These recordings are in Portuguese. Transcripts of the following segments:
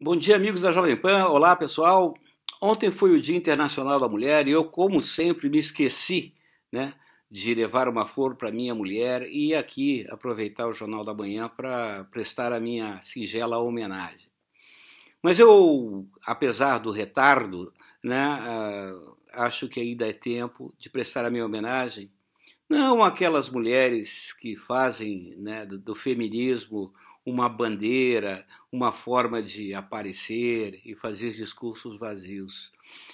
Bom dia, amigos da Jovem Pan. Olá, pessoal. Ontem foi o Dia Internacional da Mulher e eu, como sempre, me esqueci né, de levar uma flor para minha mulher e aqui aproveitar o Jornal da Manhã para prestar a minha singela homenagem. Mas eu, apesar do retardo, né, ah, acho que ainda é tempo de prestar a minha homenagem não aquelas mulheres que fazem né, do, do feminismo uma bandeira, uma forma de aparecer e fazer discursos vazios.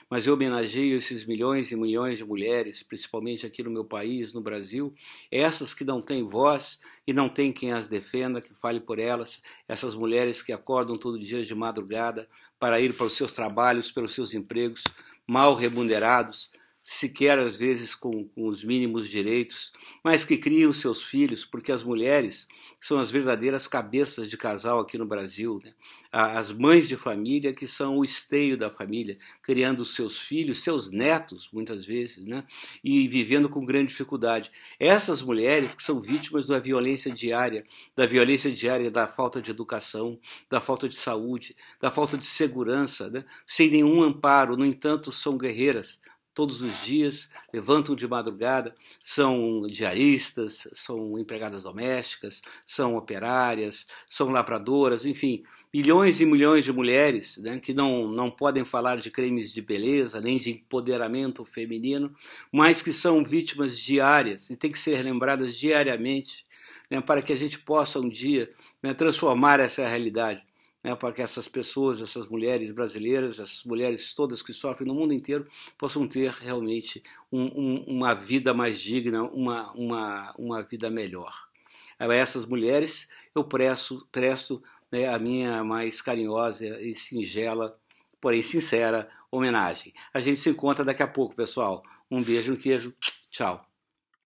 Mas eu homenageio esses milhões e milhões de mulheres, principalmente aqui no meu país, no Brasil, essas que não têm voz e não tem quem as defenda, que fale por elas, essas mulheres que acordam todo dia de madrugada para ir para os seus trabalhos, para os seus empregos, mal remunerados, sequer às vezes com, com, os mínimos direitos, mas que criam seus filhos, porque as mulheres são as verdadeiras cabeças de casal aqui no Brasil, né? as mães de família que são o esteio da família, criando seus filhos, seus netos, muitas vezes, né? e vivendo com grande dificuldade. Essas mulheres que são vítimas da violência diária, da violência diária da falta de educação, da falta de saúde, da falta de segurança, né? sem nenhum amparo, no entanto, são guerreiras todos os dias, levantam de madrugada, são diaristas, são empregadas domésticas, são operárias, são lavradoras, enfim, milhões e milhões de mulheres né, que não, não podem falar de crimes de beleza nem de empoderamento feminino, mas que são vítimas diárias e têm que ser lembradas diariamente né, para que a gente possa um dia né, transformar essa realidade né, para que essas pessoas, essas mulheres brasileiras, essas mulheres todas que sofrem no mundo inteiro, possam ter realmente um, um, uma vida mais digna, uma, uma, uma vida melhor. A essas mulheres eu presto, presto né, a minha mais carinhosa e singela, porém sincera, homenagem. A gente se encontra daqui a pouco, pessoal. Um beijo, um queijo. Tchau.